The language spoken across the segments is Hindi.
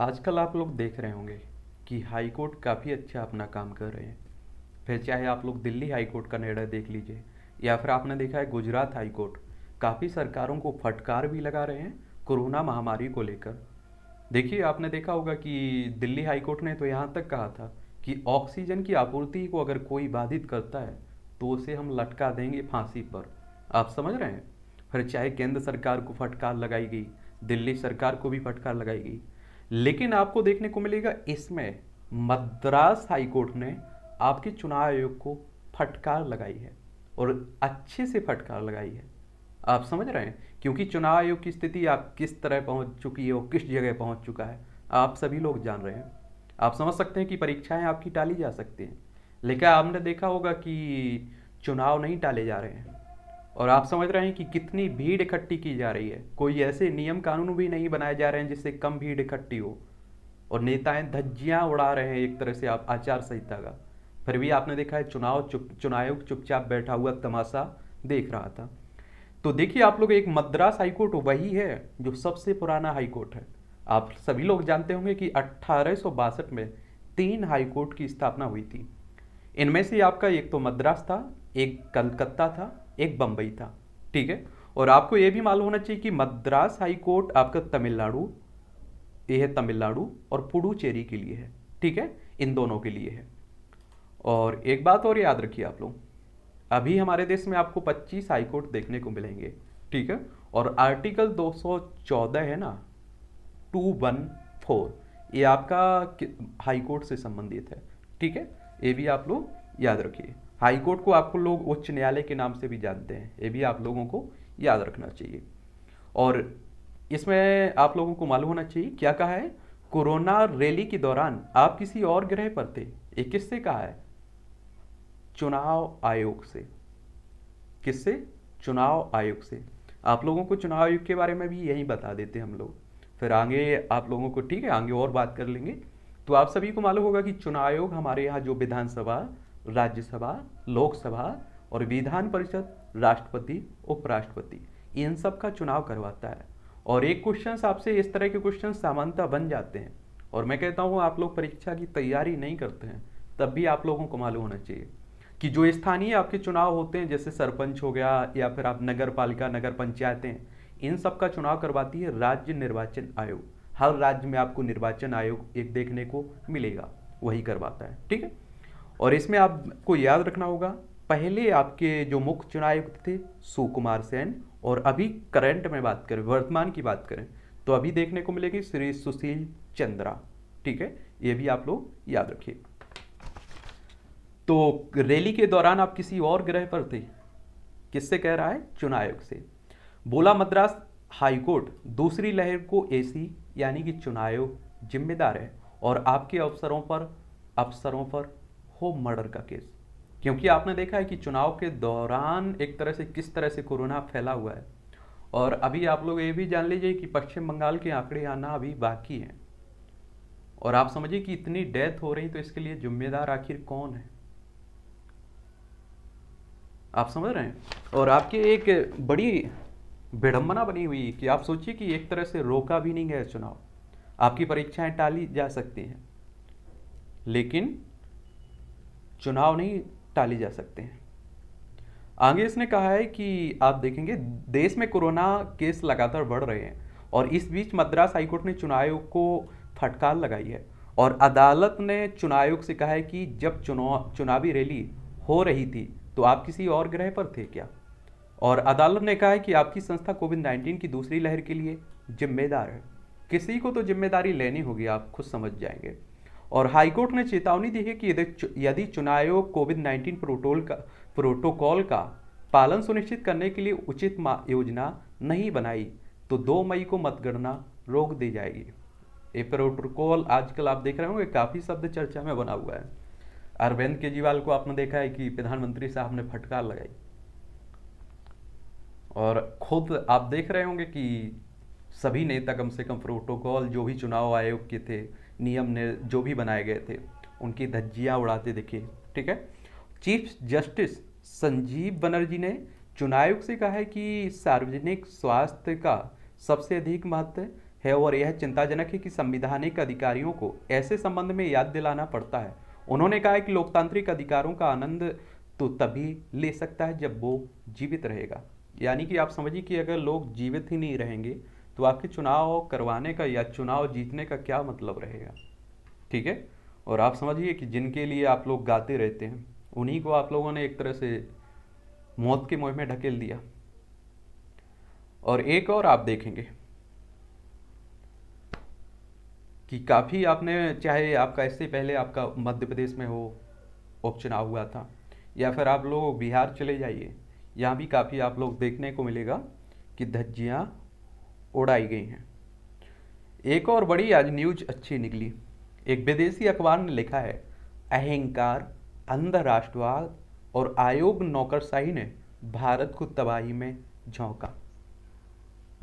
आजकल आप लोग देख रहे होंगे कि हाई कोर्ट काफ़ी अच्छा अपना काम कर रहे हैं फिर चाहे आप लोग दिल्ली हाई कोर्ट का निर्णय देख लीजिए या फिर आपने देखा है गुजरात हाई कोर्ट काफ़ी सरकारों को फटकार भी लगा रहे हैं कोरोना महामारी को लेकर देखिए आपने देखा होगा कि दिल्ली हाई कोर्ट ने तो यहाँ तक कहा था कि ऑक्सीजन की आपूर्ति को अगर कोई बाधित करता है तो उसे हम लटका देंगे फांसी पर आप समझ रहे हैं फिर चाहे केंद्र सरकार को फटकार लगाई गई दिल्ली सरकार को भी फटकार लगाई गई लेकिन आपको देखने को मिलेगा इसमें मद्रास हाईकोर्ट ने आपके चुनाव आयोग को फटकार लगाई है और अच्छे से फटकार लगाई है आप समझ रहे हैं क्योंकि चुनाव आयोग की स्थिति आप किस तरह पहुंच चुकी है और किस जगह पहुंच चुका है आप सभी लोग जान रहे हैं आप समझ सकते हैं कि परीक्षाएं आपकी टाली जा सकती हैं लेकिन आपने देखा होगा कि चुनाव नहीं टाले जा रहे हैं और आप समझ रहे हैं कि कितनी भीड़ इकट्ठी की जा रही है कोई ऐसे नियम कानून भी नहीं बनाए जा रहे हैं जिससे कम भीड़ इकट्ठी हो और नेताएं धज्जियां उड़ा रहे हैं एक तरह से आप आचार संहिता का फिर भी आपने देखा है चुनाव चुप चुनाव चुपचाप बैठा हुआ तमाशा देख रहा था तो देखिए आप लोग एक मद्रास हाईकोर्ट वही है जो सबसे पुराना हाईकोर्ट है आप सभी लोग जानते होंगे कि अट्ठारह में तीन हाईकोर्ट की स्थापना हुई थी इनमें से आपका एक तो मद्रास था एक कलकत्ता था एक बम्बई था ठीक है और आपको ये भी मालूम होना चाहिए कि मद्रास हाई कोर्ट आपका तमिलनाडु ये है तमिलनाडु और पुडुचेरी के लिए है ठीक है इन दोनों के लिए है और एक बात और याद रखिए आप लोग अभी हमारे देश में आपको 25 हाई कोर्ट देखने को मिलेंगे ठीक है और आर्टिकल 214 है ना 214 ये आपका हाई कोर्ट से संबंधित है ठीक है ये भी आप लोग याद रखिए हाईकोर्ट को आपको लोग उच्च न्यायालय के नाम से भी जानते हैं ये भी आप लोगों को याद रखना चाहिए और इसमें आप लोगों को मालूम होना चाहिए क्या कहा है कोरोना रैली के दौरान आप किसी और ग्रह पर थे ये किससे कहा है चुनाव आयोग से किससे चुनाव आयोग से आप लोगों को चुनाव आयोग के बारे में भी यही बता देते हम लोग फिर आगे आप लोगों को ठीक है आगे और बात कर लेंगे तो आप सभी को मालूम होगा कि चुनाव आयोग हमारे यहाँ जो विधानसभा राज्यसभा लोकसभा और विधान परिषद राष्ट्रपति उपराष्ट्रपति इन सब का चुनाव करवाता है और एक क्वेश्चन आपसे इस तरह के क्वेश्चन सामान्यता बन जाते हैं और मैं कहता हूँ आप लोग परीक्षा की तैयारी नहीं करते हैं तब भी आप लोगों को मालूम होना चाहिए कि जो स्थानीय आपके चुनाव होते हैं जैसे सरपंच हो गया या फिर आप नगर पालिका नगर पंचायतें इन सब का चुनाव करवाती है राज्य निर्वाचन आयोग हर राज्य में आपको निर्वाचन आयोग एक देखने को मिलेगा वही करवाता है ठीक है और इसमें आपको याद रखना होगा पहले आपके जो मुख्य चुनायुक्त थे सुकुमार सेन और अभी करंट में बात करें वर्तमान की बात करें तो अभी देखने को मिलेगी श्री सुशील चंद्रा ठीक है ये भी आप लोग याद रखिए तो रैली के दौरान आप किसी और ग्रह पर थे किससे कह रहा है चुनायोग से बोला मद्रास हाईकोर्ट दूसरी लहर को एसी यानी कि चुनायोग जिम्मेदार है और आपके अवसरों पर अवसरों पर हो मर्डर का केस क्योंकि आपने देखा है कि चुनाव के दौरान एक तरह से किस तरह से कोरोना फैला हुआ है और अभी आप लोग ये भी जान लीजिए कि पश्चिम बंगाल के आंकड़े आना अभी बाकी हैं और आप समझिए कि इतनी डेथ हो रही तो इसके लिए जिम्मेदार आखिर कौन है आप समझ रहे हैं और आपके एक बड़ी विडम्बना बनी हुई कि आप सोचिए कि एक तरह से रोका भी नहीं गया चुनाव आपकी परीक्षाएं टाली जा सकती हैं लेकिन चुनाव नहीं टाले जा सकते हैं आगे इसने कहा है कि आप देखेंगे देश में कोरोना केस लगातार बढ़ रहे हैं और इस बीच मद्रास हाईकोर्ट ने चुनाव आयोग को फटकार लगाई है और अदालत ने चुनाव आयोग से कहा है कि जब चुनाव चुनावी रैली हो रही थी तो आप किसी और ग्रह पर थे क्या और अदालत ने कहा है कि आपकी संस्था कोविड नाइन्टीन की दूसरी लहर के लिए जिम्मेदार है किसी को तो जिम्मेदारी लेनी होगी आप खुद समझ जाएंगे और हाईकोर्ट ने चेतावनी दी है कि यदि चुनाव आयोग कोविड नाइन्टीन प्रोटोल का प्रोटोकॉल का पालन सुनिश्चित करने के लिए उचित योजना नहीं बनाई तो दो मई को मतगणना रोक दी जाएगी ये प्रोटोकॉल आजकल आप देख रहे होंगे काफ़ी शब्द चर्चा में बना हुआ है अरविंद केजरीवाल को आपने देखा है कि प्रधानमंत्री साहब ने फटकार लगाई और खुद आप देख रहे होंगे कि सभी नेता कम से कम प्रोटोकॉल जो भी चुनाव आयोग के थे नियम जो भी बनाए गए थे उनकी धज्जियाँ उड़ाते दिखे ठीक है चीफ जस्टिस संजीव बनर्जी ने चुनाव से कहा है कि सार्वजनिक स्वास्थ्य का सबसे अधिक महत्व है और यह चिंताजनक है कि संविधानिक अधिकारियों को ऐसे संबंध में याद दिलाना पड़ता है उन्होंने कहा है कि लोकतांत्रिक अधिकारों का आनंद तो तभी ले सकता है जब वो जीवित रहेगा यानी कि आप समझिए कि अगर लोग जीवित ही नहीं रहेंगे तो आपके चुनाव करवाने का या चुनाव जीतने का क्या मतलब रहेगा ठीक है और आप समझिए कि जिनके लिए आप लोग गाते रहते हैं उन्हीं को आप लोगों ने एक तरह से मौत के मुँह में ढकेल दिया और एक और आप देखेंगे कि काफ़ी आपने चाहे आपका इससे पहले आपका मध्य प्रदेश में हो उपचुनाव हुआ था या फिर आप लोग बिहार चले जाइए यहाँ भी काफ़ी आप लोग देखने को मिलेगा कि धज्जियाँ उड़ाई गई हैं एक और बड़ी आज न्यूज अच्छी निकली एक विदेशी अखबार ने लिखा है अहंकार अंधराष्ट्रवाद और आयोग नौकरशाही ने भारत को तबाही में झोंका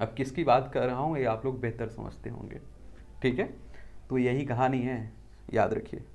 अब किसकी बात कर रहा हूँ ये आप लोग बेहतर समझते होंगे ठीक है तो यही कहानी है याद रखिए